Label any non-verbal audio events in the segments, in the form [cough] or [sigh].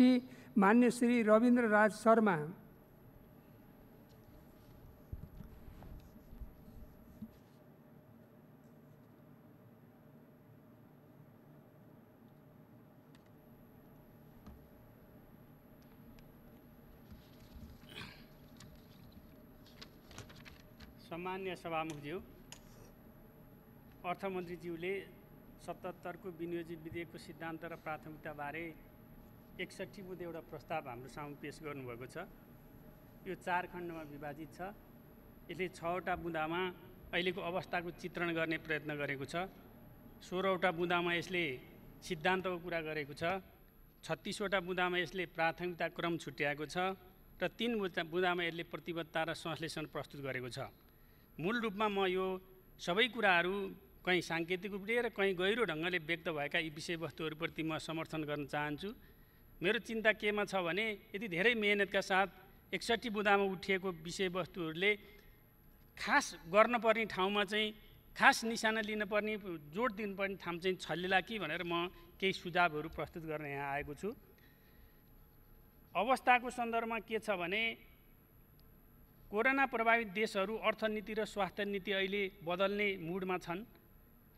कि मान्य श्री रविन्द्र राज शर्मा सामान्य सभामुखज्यू अर्थमन्त्रीज्यूले सतहत्तरको विनियोजित विधेयकको सिद्धान्त र प्राथमिकताबारे एकसट्ठी बुध एउटा प्रस्ताव हाम्रो सामु पेस गर्नुभएको छ यो चार खण्डमा विभाजित छ यसले छवटा बुँदामा अहिलेको अवस्थाको चित्रण गर्ने प्रयत्न गरेको छ सोह्रवटा बुँदामा यसले सिद्धान्तको कुरा गरेको छ छत्तिसवटा बुँदामा यसले प्राथमिकता क्रम छुट्याएको छ र तिन बुदा बुँदामा यसले प्रतिबद्धता र संश्लेषण प्रस्तुत गरेको छ मूल रूपमा म यो सबै कुराहरू कहीँ साङ्केतिक रूपले र कहीँ गहिरो ढङ्गले व्यक्त भएका यी विषयवस्तुहरूप्रति म समर्थन गर्न चाहन्छु मेरो चिन्ता केमा छ भने यति धेरै मेहनतका साथ एकसट्ठी बुदामा उठिएको विषयवस्तुहरूले खास गर्नपर्ने ठाउँमा चाहिँ खास निशाना लिनुपर्ने जोड दिनुपर्ने ठाउँ चाहिँ छल्लिला कि भनेर म केही सुझावहरू प्रस्तुत गर्न यहाँ आएको छु अवस्थाको सन्दर्भमा के छ भने कोरोना प्रभावित देशहरू अर्थनीति र स्वास्थ्य नीति अहिले बदल्ने मुडमा छन्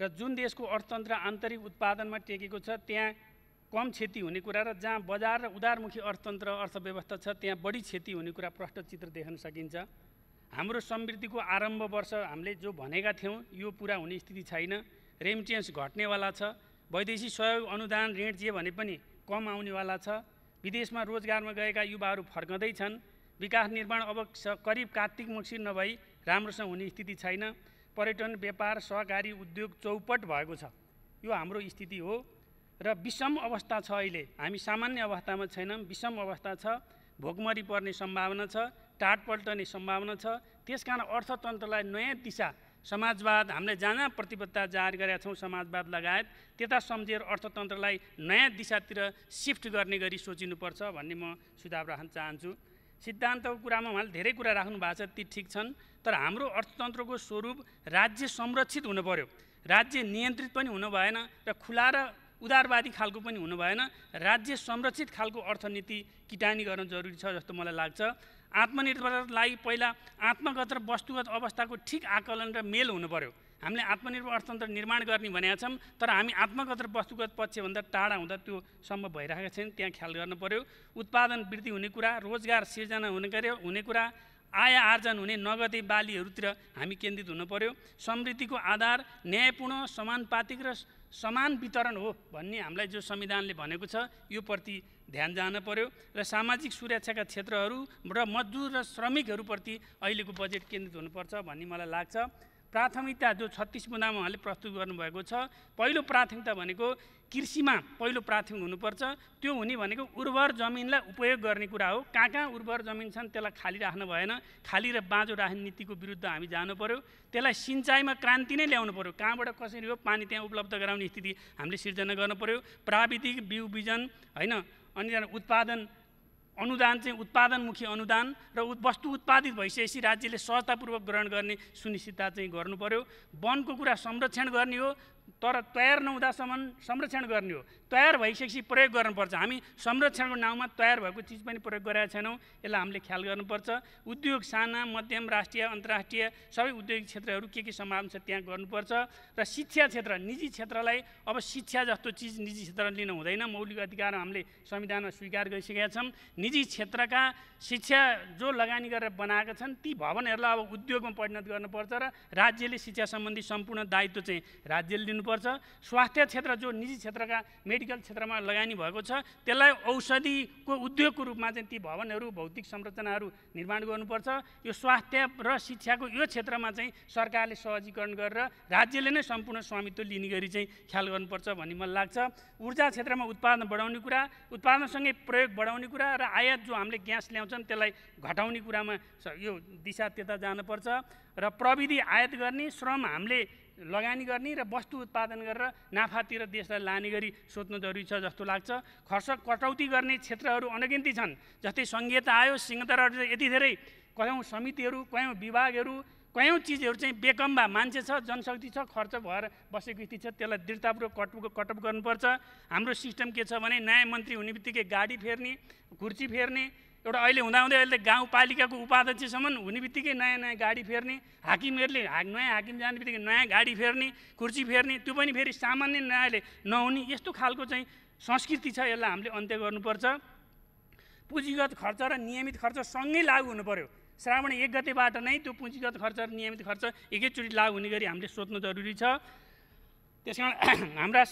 र जुन देशको अर्थतन्त्र आन्तरिक उत्पादनमा टेकेको छ त्यहाँ कम क्षति हुने कुरा र जहाँ बजार र उदारमुखी अर्थतन्त्र अर्थव्यवस्था छ त्यहाँ बढी क्षति हुने कुरा प्रष्ट चित्र देख्न सकिन्छ हाम्रो समृद्धिको आरम्भ वर्ष हामीले जो भनेका थियौँ यो पुरा हुने स्थिति छैन रेमिटेन्स घट्नेवाला छ वैदेशिक सहयोग अनुदान ऋण जे भने पनि कम आउनेवाला छ विदेशमा रोजगारमा गएका युवाहरू फर्कँदैछन् विकास निर्माण अब करिब कार्तिक मुक्सी नभई राम्रोसँग हुने स्थिति छैन पर्यटन व्यापार सहकारी उद्योग चौपट भएको छ यो हाम्रो स्थिति हो र विषम अवस्था छ अहिले हामी सामान्य अवस्थामा छैनौँ विषम अवस्था छ भोकमरी पर्ने सम्भावना छ टाट पल्टने सम्भावना छ त्यस कारण अर्थतन्त्रलाई नयाँ दिशा समाजवाद हामीले जहाँ जहाँ प्रतिबद्धता जाहेर गरेका छौँ समाजवाद लगायत त्यता सम्झेर अर्थतन्त्रलाई नयाँ दिशातिर सिफ्ट गर्ने गरी सोचिनुपर्छ भन्ने म सुझाव राख्न चाहन्छु सिद्धान्तको कुरामा उहाँले धेरै कुरा राख्नु भएको छ ती ठिक छन् तर हाम्रो अर्थतन्त्रको स्वरूप राज्य संरक्षित हुनु पऱ्यो राज्य नियन्त्रित पनि हुनु भएन र खुला र उदारवादी खालको पनि हुनु भएन राज्य संरक्षित खालको अर्थनीति किटानी गर्न जरुरी छ जस्तो मलाई लाग्छ आत्मनिर्भरलाई पहिला आत्मगत र वस्तुगत अवस्थाको ठिक आकलन र मेल हुनु पऱ्यो हामीले आत्मनिर्भर अर्थतन्त्र निर्माण गर्ने भनेका छौँ तर हामी आत्मगत र वस्तुगत पक्षभन्दा टाढा हुँदा त्यो सम्भव भइरहेको छैन त्यहाँ ख्याल गर्नु पऱ्यो उत्पादन वृद्धि हुने कुरा रोजगार सिर्जना हुने गरे हुने कुरा आय आर्जन हुने नगदे बालीहरूतिर हामी केन्द्रित हुनु पऱ्यो समृद्धिको आधार न्यायपूर्ण समानुपातिक र समान वितरण हो भन्ने हामीलाई जो संविधानले भनेको छ यो प्रति ध्यान जान पर्यो र सामाजिक सुरक्षाका क्षेत्रहरू र मजदुर र श्रमिकहरूप्रति अहिलेको बजेट केन्द्रित हुनुपर्छ भन्ने मलाई लाग्छ प्राथमिकता जो छत्तिस मुद्दामा उहाँले प्रस्तुत गर्नुभएको छ पहिलो प्राथमिकता भनेको कृषिमा पहिलो प्राथमिक हुनुपर्छ त्यो हुने भनेको उर्वर जमिनलाई उपयोग गर्ने कुरा हो कहाँ कहाँ उर्वर जमिन छन् त्यसलाई खाली राख्नु भएन खाली र बाँझो राख्ने नीतिको विरुद्ध हामी जानु पऱ्यो त्यसलाई सिँचाइमा क्रान्ति नै ल्याउनु पऱ्यो कहाँबाट कसरी हो पानी त्यहाँ उपलब्ध गराउने स्थिति हामीले सिर्जना गर्नु पऱ्यो प्राविधिक बिउ बिजन होइन अनि उत्पादन अनुदान चाहिँ उत्पादनमुखी अनुदान र वस्तु उत्पादित भइसकेपछि राज्यले सहजतापूर्वक ग्रहण गर्ने सुनिश्चितता चाहिँ गर्नु पर्यो वनको कुरा संरक्षण गर्ने हो तर तयार नहुँदासम्म संरक्षण गर्ने हो तयार भइसकेपछि प्रयोग गर्नुपर्छ हामी संरक्षणको नाउँमा तयार भएको चिज पनि प्रयोग गरेका छैनौँ यसलाई हामीले ख्याल गर्नुपर्छ उद्योग साना मध्यम राष्ट्रिय अन्तर्राष्ट्रिय सबै उद्योगिक क्षेत्रहरू के के सम्भावना छ त्यहाँ गर्नुपर्छ र शिक्षा क्षेत्र निजी क्षेत्रलाई अब शिक्षा जस्तो चिज निजी क्षेत्र लिन हुँदैन मौलिक अधिकार हामीले संविधानमा स्वीकार गरिसकेका छौँ निजी क्षेत्रका शिक्षा जो लगानी गरेर बनाएका छन् ती भवनहरूलाई अब उद्योगमा परिणत गर्नुपर्छ र राज्यले शिक्षा सम्बन्धी सम्पूर्ण दायित्व चाहिँ राज्यले दिनुपर्छ स्वास्थ्य क्षेत्र जो निजी क्षेत्रका मेडिकल क्षेत्रमा लगानी भएको छ त्यसलाई औषधिको उद्योगको रूपमा चाहिँ ती भवनहरू भौतिक संरचनाहरू निर्माण गर्नुपर्छ यो स्वास्थ्य र शिक्षाको यो क्षेत्रमा चाहिँ सरकारले सहजीकरण गरेर राज्यले नै सम्पूर्ण स्वामित्व लिने गरी चाहिँ ख्याल गर्नुपर्छ भन्ने मलाई लाग्छ ऊर्जा क्षेत्रमा उत्पादन बढाउने कुरा उत्पादनसँगै प्रयोग बढाउने कुरा र आयात जो हामीले ग्यास ल्याउँछन् त्यसलाई घटाउने कुरामा यो दिशा त्यता जानुपर्छ र प्रविधि आयात गर्ने श्रम हामीले लगानी गर्ने र वस्तु उत्पादन गरेर नाफातिर देशलाई लाने गरी सोध्नु जरुरी छ जस्तो लाग्छ खर्च कटौती गर्ने क्षेत्रहरू अनगिन्ती छन् जस्तै सङ्घीयता आयो सिंहदरहरू यति धेरै कयौँ समितिहरू कयौँ विभागहरू कयौँ चिजहरू चाहिँ बेकम्बा मान्छे छ जनशक्ति छ खर्च भएर बसेको स्थिति छ त्यसलाई दृढतापूर्वक कट कटअप गर्नुपर्छ हाम्रो सिस्टम के छ भने न्याय मन्त्री हुने बित्तिकै गाडी फेर्ने कुर्सी फेर्ने एउटा अहिले हुँदाहुँदै अहिले गाउँपालिकाको उपाध्यक्षसम्म हुने बित्तिकै नयाँ नयाँ गाडी फेर्ने हाकिमहरूले हाक नयाँ हाकिम जाने बित्तिकै नयाँ गाडी फेर्ने कुर्सी फेर्ने त्यो पनि फेरि सामान्य न्यायले नहुने यस्तो खालको चाहिँ संस्कृति छ यसलाई हामीले अन्त्य गर्नुपर्छ पुँजीगत खर्च र नियमित खर्च सँगै लागु हुनु पऱ्यो श्रावण एक गतेबाट नै त्यो पुँजीगत खर्च र नियमित खर्च एकैचोटि लागु हुने गरी हामीले सोध्नु जरुरी छ त्यस कारण [clears throat] हाम्रा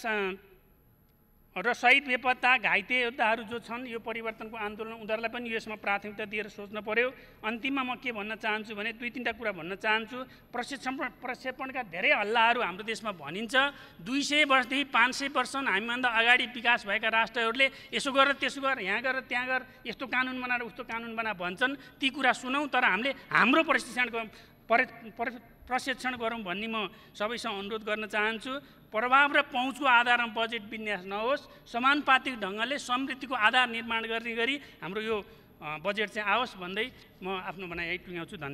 र शहीद बेपत्ता घाइते योद्धाहरू जो छन् यो परिवर्तनको आन्दोलन उनीहरूलाई पनि यसमा प्राथमिकता दिएर सोच्नु पऱ्यो अन्तिममा म के भन्न चाहन्छु भने दुई तिनवटा कुरा भन्न चाहन्छु प्रशिक्षण प्रक्षेपणका धेरै हल्लाहरू हाम्रो देशमा भनिन्छ दुई सय वर्षदेखि पाँच सय वर्ष हामीभन्दा अगाडि विकास भएका राष्ट्रहरूले यसो गर त्यसो गर यहाँ गर त्यहाँ गर यस्तो कानुन बनाएर उस्तो कानुन बना भन्छन् ती कुरा सुनौँ तर हामीले हाम्रो प्रशिक्षणको पर प्रशिक्षण गरौँ भन्ने म सबैसँग अनुरोध गर्न चाहन्छु प्रभाव र पहुँचको आधारमा बजेट विन्यास नहोस् समानुपातिक ढङ्गले समृद्धिको आधार निर्माण गर्ने गरी हाम्रो यो बजेट चाहिँ आओस् भन्दै म आफ्नो भनाइ टुङ्ग्याउँछु धन्यवाद